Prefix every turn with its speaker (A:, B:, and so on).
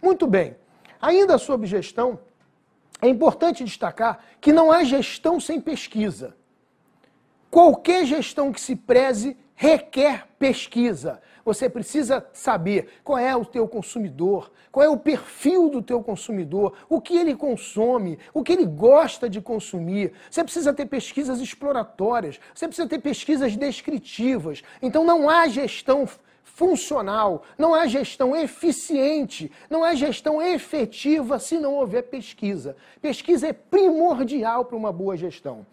A: Muito bem. Ainda sobre gestão, é importante destacar que não há gestão sem pesquisa. Qualquer gestão que se preze requer pesquisa. Você precisa saber qual é o teu consumidor, qual é o perfil do teu consumidor, o que ele consome, o que ele gosta de consumir. Você precisa ter pesquisas exploratórias, você precisa ter pesquisas descritivas. Então não há gestão funcional, não há gestão eficiente, não há gestão efetiva se não houver pesquisa. Pesquisa é primordial para uma boa gestão.